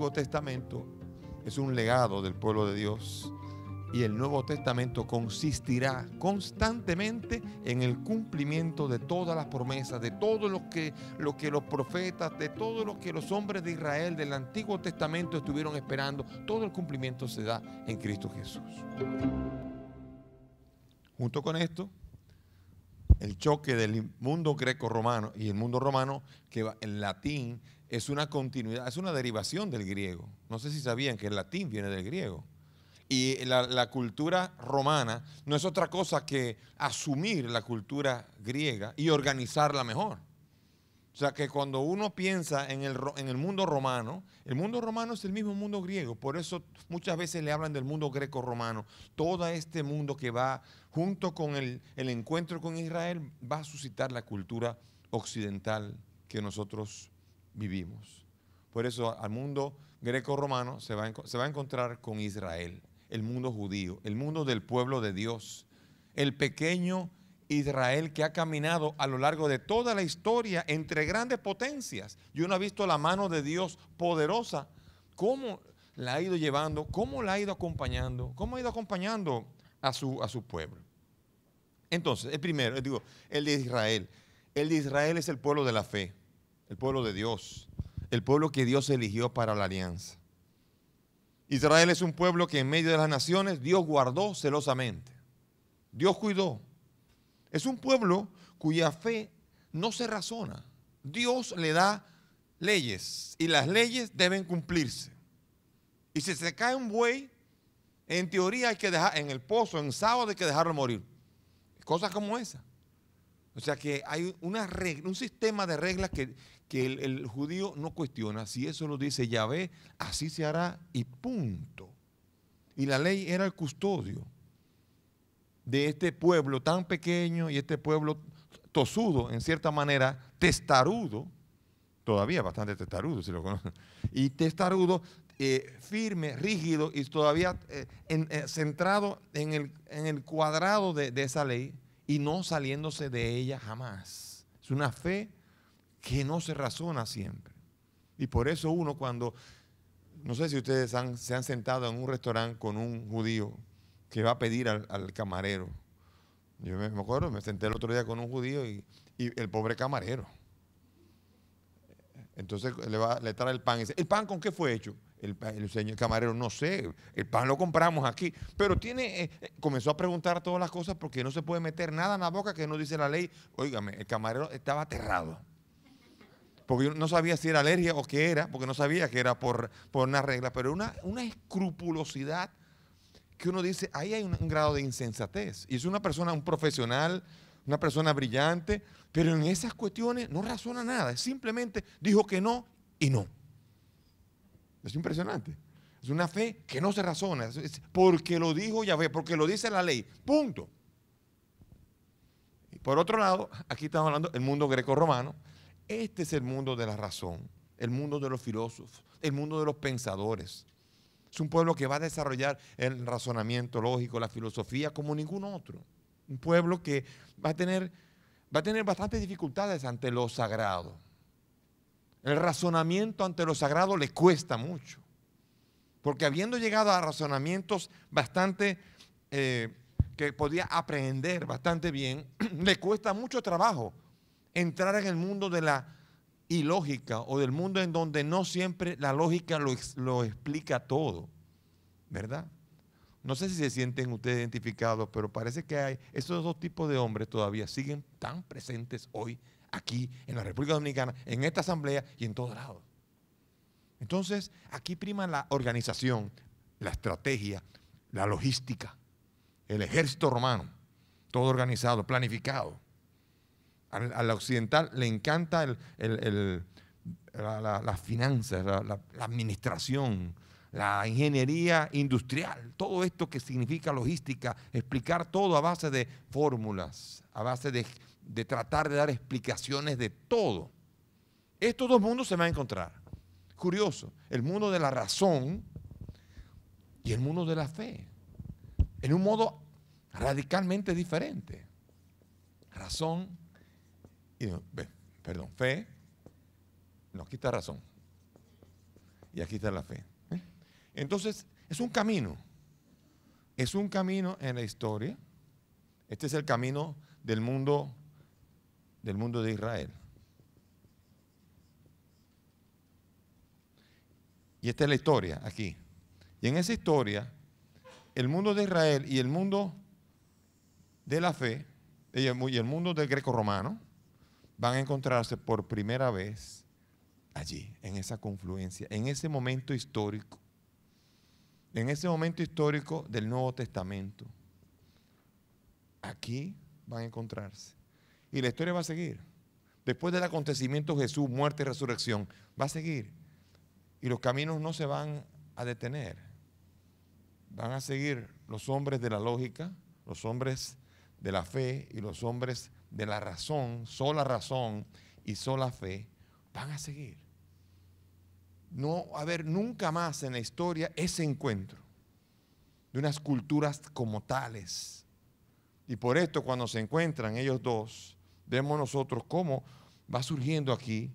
Antiguo Testamento es un legado del pueblo de Dios y el Nuevo Testamento consistirá constantemente en el cumplimiento de todas las promesas, de todo que, lo que los profetas, de todo lo que los hombres de Israel del Antiguo Testamento estuvieron esperando. Todo el cumplimiento se da en Cristo Jesús. Junto con esto, el choque del mundo greco-romano y el mundo romano, que el latín es una continuidad, es una derivación del griego. No sé si sabían que el latín viene del griego. Y la, la cultura romana no es otra cosa que asumir la cultura griega y organizarla mejor sea, que cuando uno piensa en el, en el mundo romano, el mundo romano es el mismo mundo griego, por eso muchas veces le hablan del mundo greco-romano. Todo este mundo que va junto con el, encuentro con Israel va a suscitar la cultura occidental que nosotros vivimos. Por eso al mundo greco-romano se, se, va a encontrar con Israel, el mundo judío, el mundo del pueblo de Dios, el pequeño Israel que ha caminado a lo largo de toda la historia entre grandes potencias y uno ha visto la mano de Dios poderosa, cómo la ha ido llevando, cómo la ha ido acompañando, cómo ha ido acompañando a su, a su pueblo. Entonces, el primero, digo, el de Israel. El de Israel es el pueblo de la fe, el pueblo de Dios, el pueblo que Dios eligió para la alianza. Israel es un pueblo que en medio de las naciones Dios guardó celosamente. Dios cuidó, es un pueblo cuya fe no se razona. Dios le da leyes y las leyes deben cumplirse. Y si se cae un buey, en teoría hay que dejar en el pozo, en sábado hay que dejarlo morir. Cosas como esa. O sea que hay un sistema de reglas que, el, el, judío no cuestiona. Si eso lo dice Yahvé, así se hará y punto. Y la ley era el custodio de este pueblo tan pequeño y este pueblo tosudo, en cierta manera, testarudo, todavía bastante testarudo, si lo conocen, y testarudo, eh, firme, rígido y todavía eh, eh, centrado en el, en el cuadrado de, esa ley y no saliéndose de ella jamás. Es una fe que no se razona siempre. Y por eso uno cuando, no sé si ustedes se han sentado en un restaurante con un judío que va a pedir al, camarero. Yo me, acuerdo, me senté el otro día con un judío y, el pobre camarero. Entonces le, va, le trae el pan y dice, ¿el pan con qué fue hecho? El, el señor camarero, no sé, el pan lo compramos aquí. Pero tiene, eh, eh, comenzó a preguntar todas las cosas porque no se puede meter nada en la boca que no dice la ley. Óigame, el camarero estaba aterrado. Porque no sabía si era alergia o qué era, porque no sabía que era por, por una regla, pero una, una escrupulosidad que uno dice, ahí hay un, grado de insensatez. Y es una persona, un profesional, una persona brillante, pero en esas cuestiones no razona nada, simplemente dijo que no y no. Es impresionante. Es una fe que no se razona, porque lo dijo Yahvé, porque lo dice la ley. Punto. Y por otro lado, aquí estamos hablando del mundo greco-romano. Este es el mundo de la razón, el mundo de los filósofos, el mundo de los pensadores. Es un pueblo que va a desarrollar el razonamiento lógico, la filosofía, como ningún otro. Un pueblo que va a tener, va a tener bastantes dificultades ante lo sagrado. El razonamiento ante lo sagrado le cuesta mucho. Porque habiendo llegado a razonamientos bastante eh, que podía aprender bastante bien, le cuesta mucho trabajo entrar en el mundo de la y lógica o del mundo en donde no siempre la lógica lo, explica todo, ¿verdad? No sé si se sienten ustedes identificados, pero parece que hay esos dos tipos de hombres todavía siguen tan presentes hoy aquí en la República Dominicana, en esta asamblea y en todos lados. Entonces, aquí prima la organización, la estrategia, la logística, el ejército romano, todo organizado, planificado. A la occidental le encanta las finanzas, la, administración, la ingeniería industrial, todo esto que significa logística, explicar todo a base de fórmulas, a base de, de, tratar de dar explicaciones de todo. Estos dos mundos se van a encontrar. Curioso, el mundo de la razón y el mundo de la fe, en un modo radicalmente diferente. Razón y perdón, fe, nos quita razón. Y aquí está la fe. ¿eh? Entonces, es un camino. Es un camino en la historia. Este es el camino del mundo, del mundo de Israel. Y esta es la historia aquí. Y en esa historia, el mundo de Israel y el mundo de la fe, y el mundo del greco romano, van a encontrarse por primera vez allí, en esa confluencia, en ese momento histórico, en ese momento histórico del Nuevo Testamento. Aquí van a encontrarse. Y la historia va a seguir. Después del acontecimiento Jesús, muerte y resurrección, va a seguir. Y los caminos no se van a detener. Van a seguir los hombres de la lógica, los hombres de la fe y los hombres de la razón, sola razón y sola fe, van a seguir. No a haber nunca más en la historia ese encuentro de unas culturas como tales. Y por esto cuando se encuentran ellos dos, vemos nosotros cómo va surgiendo aquí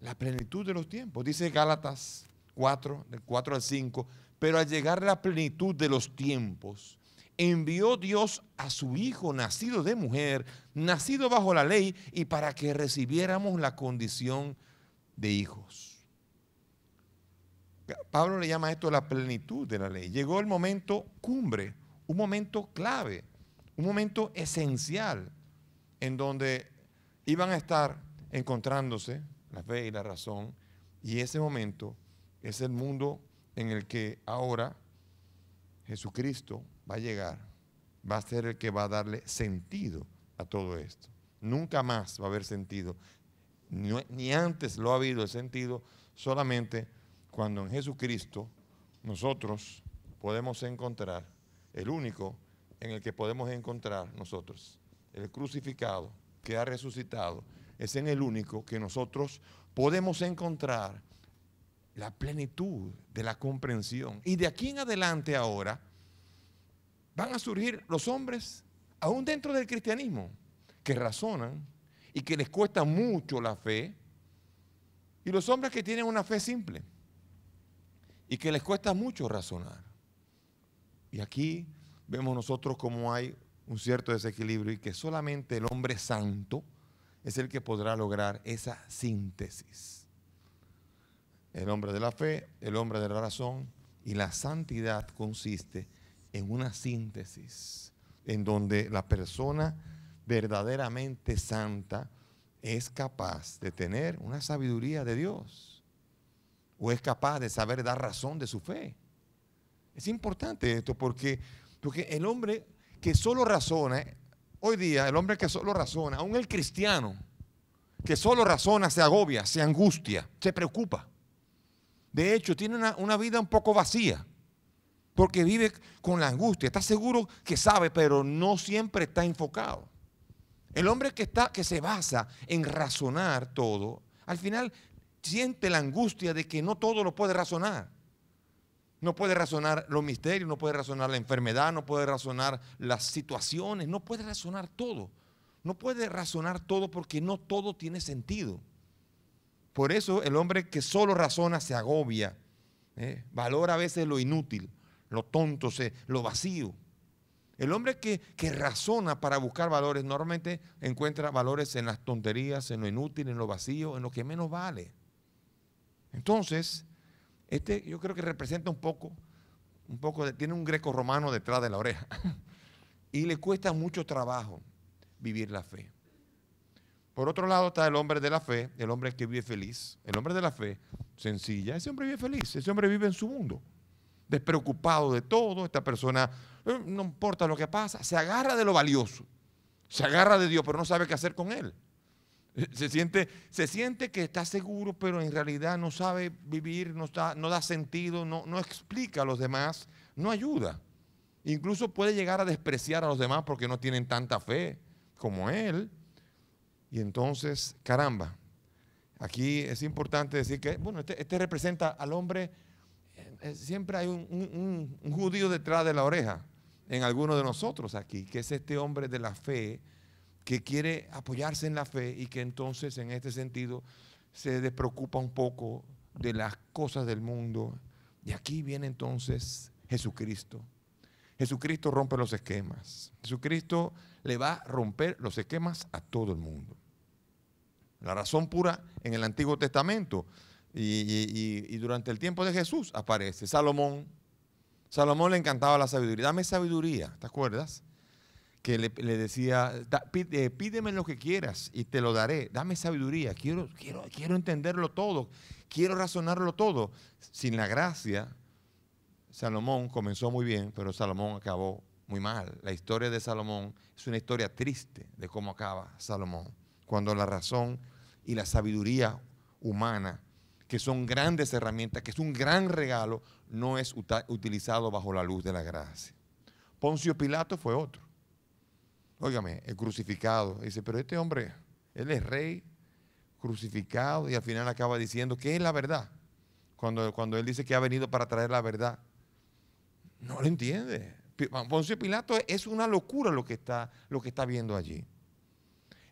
la plenitud de los tiempos. Dice Gálatas 4, del 4 al 5, pero al llegar a la plenitud de los tiempos, envió Dios a su Hijo nacido de mujer, nacido bajo la ley, y para que recibiéramos la condición de hijos. Pablo le llama esto la plenitud de la ley. Llegó el momento cumbre, un momento clave, un momento esencial, en donde iban a estar encontrándose la fe y la razón, y ese momento es el mundo en el que ahora Jesucristo va a llegar, va a ser el que va a darle sentido a todo esto. Nunca más va a haber sentido, ni, antes lo ha habido el sentido, solamente cuando en Jesucristo nosotros podemos encontrar, el único en el que podemos encontrar nosotros, el crucificado que ha resucitado, es en el único que nosotros podemos encontrar la plenitud de la comprensión. Y de aquí en adelante ahora van a surgir los hombres, aún dentro del cristianismo, que razonan y que les cuesta mucho la fe, y los hombres que tienen una fe simple y que les cuesta mucho razonar. Y aquí vemos nosotros cómo hay un cierto desequilibrio y que solamente el hombre santo es el que podrá lograr esa síntesis. El hombre de la fe, el hombre de la razón y la santidad consiste en una síntesis en donde la persona verdaderamente santa es capaz de tener una sabiduría de Dios o es capaz de saber dar razón de su fe. Es importante esto porque, el hombre que solo razona, hoy día el hombre que solo razona, aún el cristiano que solo razona se agobia, se angustia, se preocupa. De hecho, tiene una, vida un poco vacía, porque vive con la angustia. Está seguro que sabe, pero no siempre está enfocado. El hombre que, está, que se basa en razonar todo, al final siente la angustia de que no todo lo puede razonar. No puede razonar los misterios, no puede razonar la enfermedad, no puede razonar las situaciones, no puede razonar todo. No puede razonar todo porque no todo tiene sentido. Por eso el hombre que solo razona se agobia, ¿eh? valora a veces lo inútil, lo tonto, lo vacío. El hombre que, que, razona para buscar valores normalmente encuentra valores en las tonterías, en lo inútil, en lo vacío, en lo que menos vale. Entonces, este yo creo que representa un poco, un poco de, tiene un greco romano detrás de la oreja. y le cuesta mucho trabajo vivir la fe. Por otro lado está el hombre de la fe, el hombre que vive feliz. El hombre de la fe, sencilla, ese hombre vive feliz, ese hombre vive en su mundo, despreocupado de todo. Esta persona, eh, no importa lo que pasa, se agarra de lo valioso, se agarra de Dios, pero no sabe qué hacer con él. Se siente, se siente que está seguro, pero en realidad no sabe vivir, no, no da sentido, no, no explica a los demás, no ayuda. Incluso puede llegar a despreciar a los demás porque no tienen tanta fe como él. Y entonces, caramba, aquí es importante decir que, bueno, este, este representa al hombre, eh, siempre hay un, un, judío detrás de la oreja en alguno de nosotros aquí, que es este hombre de la fe que quiere apoyarse en la fe y que entonces en este sentido se despreocupa un poco de las cosas del mundo. Y aquí viene entonces Jesucristo. Jesucristo rompe los esquemas. Jesucristo le va a romper los esquemas a todo el mundo. La razón pura en el Antiguo Testamento. Y, durante el tiempo de Jesús aparece Salomón. Salomón le encantaba la sabiduría. Dame sabiduría, ¿te acuerdas? Que le, decía, eh, pídeme lo que quieras y te lo daré. Dame sabiduría. Quiero, quiero, quiero entenderlo todo. Quiero razonarlo todo. Sin la gracia, Salomón comenzó muy bien, pero Salomón acabó muy mal. La historia de Salomón es una historia triste de cómo acaba Salomón cuando la razón y la sabiduría humana, que son grandes herramientas, que es un gran regalo, no es utilizado bajo la luz de la gracia. Poncio Pilato fue otro. Óigame, el crucificado. Dice, pero este hombre, él es rey, crucificado, y al final acaba diciendo que es la verdad. Cuando, cuando él dice que ha venido para traer la verdad, no lo entiende. Poncio Pilato es una locura lo que está, lo que está viendo allí.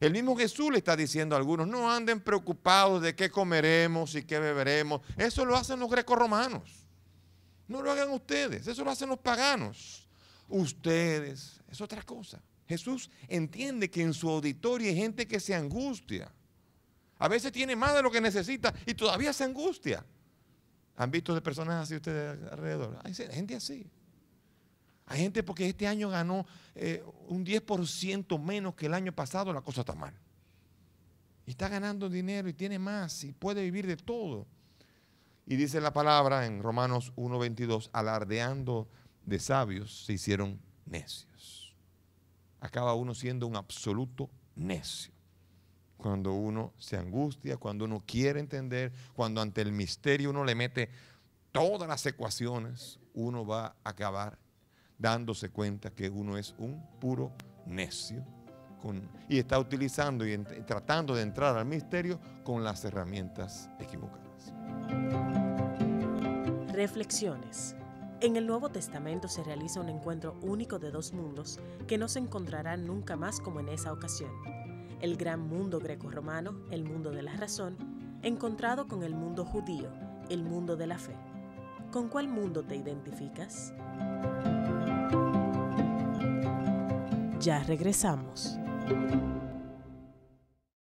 El mismo Jesús le está diciendo a algunos, no anden preocupados de qué comeremos y qué beberemos. Eso lo hacen los grecos romanos. No lo hagan ustedes, eso lo hacen los paganos. Ustedes, es otra cosa. Jesús entiende que en su auditorio hay gente que se angustia. A veces tiene más de lo que necesita y todavía se angustia. ¿Han visto de personas así ustedes alrededor? Hay gente así. Hay gente porque este año ganó eh, un 10% menos que el año pasado, la cosa está mal. Y está ganando dinero y tiene más y puede vivir de todo. Y dice la palabra en Romanos 1.22, alardeando de sabios se hicieron necios. Acaba uno siendo un absoluto necio. Cuando uno se angustia, cuando uno quiere entender, cuando ante el misterio uno le mete todas las ecuaciones, uno va a acabar dándose cuenta que uno es un puro necio y está utilizando y tratando de entrar al misterio con las herramientas equivocadas. Reflexiones. En el Nuevo Testamento se realiza un encuentro único de dos mundos que no se encontrarán nunca más como en esa ocasión. El gran mundo greco-romano, el mundo de la razón, encontrado con el mundo judío, el mundo de la fe. ¿Con cuál mundo te identificas? Ya regresamos.